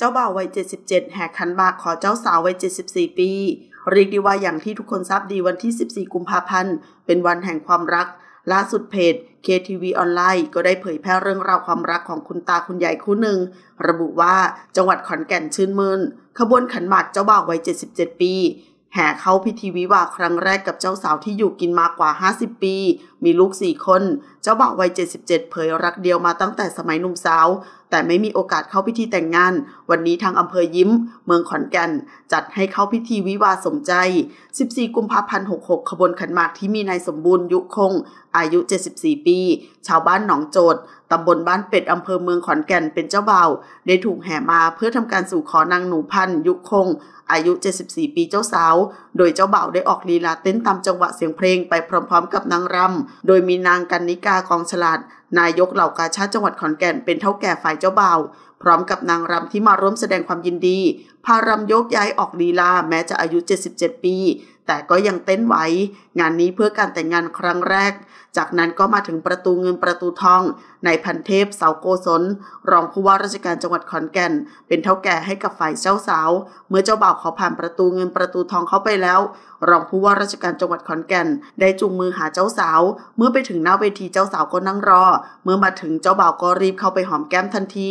เจ้าบ่าววัย 77 แหกขันบากขอเจ้าสาววัย 74 ปีเรียกได้ว่าอย่างที่ทุกคนทราบดีวันที่ 14 กุมภาพันธ์ เป็นวันแห่งความรัก ล่าสุดเพจ KTV ออนไลน์ก็ได้เผยแพร่เรื่องราวความรักของคุณตาคุณยายคู่หนึ่ง ระบุว่า จังหวัดขอนแก่นชื่นมืนขบวนขันหมากเจ้าบ่าววัย 77 ปี แห่เข้าพิธีวิวาครั้งแรกกับเจ้าสาวที่อยู่กินมากว่า 50 ปี มีลูก 4 คน เจ้าบ่าววัย 77 เผยรักเดียวมาตั้งแต่สมัยหนุ่มสาวแต่ไม่มีโอกาสเข้าพิธีแต่งงาน วันนี้ทางอำเภอยิ้ม เมืองขอนแก่น จัดให้เข้าพิธีวิวาสมใจ 14 กุมภาพันธ์66 ขบวนขันหมากที่มีนายสมบูรณ์ยุคง อายุ 74 ปี ชาวบ้านหนองโจด ตำบลบ้านเป็ด อำเภอเมืองขอนแก่น เป็นเจ้าบ่าวได้ถูกแห่มาเพื่อทำการสู่ขอนางหนูพันยุคง อายุ 74 ปี เจ้าสาว โดยเจ้าบ่าวได้ออกลีลาเต้นตามจังหวะเสียงเพลงไปพร้อม ๆ กับนางรำโดยมีนางกันนิกากองฉลาดนายกเหล่ากาชาติจังหวัดขอนแก่นเป็นเท่าแก่ฝ่ายเจ้าบ่าวพร้อมกับนางรำที่มาร่วมแสดงความยินดี พารำยกย้ายออกลีลาแม้จะอายุ 77 ปีแต่ก็ยังเต้นไว้ งานนี้เพื่อการแต่งงานครั้งแรก จากนั้นก็มาถึงประตูเงินประตูทองนายพันเทพ เสาโกศลรองผู้ว่าราชการจังหวัดขอนแก่น เป็นเท่าแก่ให้กับฝ่ายเจ้าสาว เมื่อเจ้าบ่าวเขาผ่านประตูเงินประตูทองเข้าไปแล้ว รองผู้ว่าราชการจังหวัดขอนแก่นได้จูงมือหาเจ้าสาว เมื่อไปถึงหน้าเวทีเจ้าสาวก็นั่งรอ เมื่อมาถึงเจ้าบ่าวก็รีบเข้าไปหอมแก้มทันที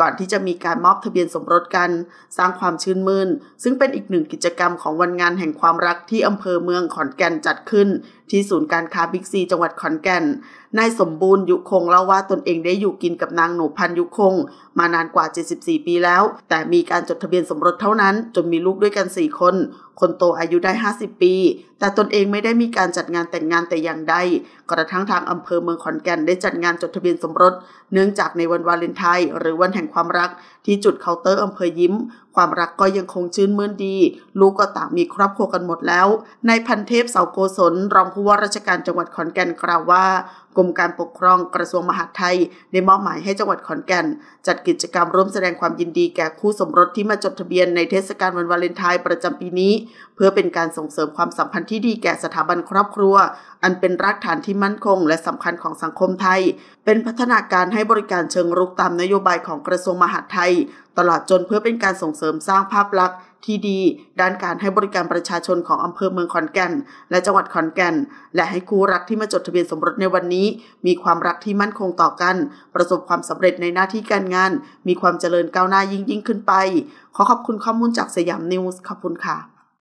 ก่อนที่จะมีการมอบทะเบียนสมรสกัน สร้างความชื่นมืน่นซึ่งเป็นอีกหนึ่งกิจกรรมของวันงานแห่งความรักที่อำเภอเมืองขอนแก่นจัดขึ้นที่ศูนย์การค้าบิ๊กซีจังหวัดขอนแก่น นายสมบูรณ์ยุคงเล่าว่าตนเองได้อยู่กินกับนางหนูพันยุคงมานานกว่า 74 ปีแล้ว แต่มีการจดทะเบียนสมรสเท่านั้น จนมีลูกด้วยกัน 4 คน คนโตอายุได้ 50 ปี แต่ตนเองไม่ได้มีการจัดงานแต่งงานแต่อย่างใดกระทั่งทางอำเภอเมืองขอนแก่นได้จัดงานจดทะเบียนสมรสเนื่องจากในวันวาเลนไทน์หรือวันแห่งความรัก ที่จุดเคาน์เตอร์อำเภอยิ้มความรักก็ยังคงชื่นมื่นดี ลูกก็ต่างมีครอบครัวกันหมดแล้ว นายพันเทพเสาโกศลรองผู้ว่าราชการจังหวัดขอนแก่นกล่าวว่ากรมการปกครองกระทรวงมหาดไทยได้มอบหมายให้จังหวัดขอนแก่น จัดกิจกรรมร่วมแสดงความยินดีแก่คู่สมรสที่มาจดทะเบียนในเทศกาลวันวาเลนไทน์ประจำปีนี้ เพื่อเป็นการส่งเสริมความสัมพันธ์ที่ดีแก่สถาบันครอบครัว อันเป็นรากฐานที่มั่นคงและสำคัญของสังคมไทย เป็นพัฒนาการให้บริการเชิงรุกตามนโยบายของกระทรวงมหาดไทย ตลอดจนเพื่อเป็นการส่งเสริมสร้างภาพลักษณ์ที่ดีด้านการให้บริการประชาชนของอำเภอเมืองขอนแก่นและจังหวัดขอนแก่นและให้คู่รักที่มาจดทะเบียนสมรสในวันนี้ มีความรักที่มั่นคงต่อกัน ประสบความสำเร็จในหน้าที่การงาน มีความเจริญก้าวหน้ายิ่งยิ่งขึ้นไปขอขอบคุณข้อมูลจากสยามนิวส์ขอบคุณค่ะ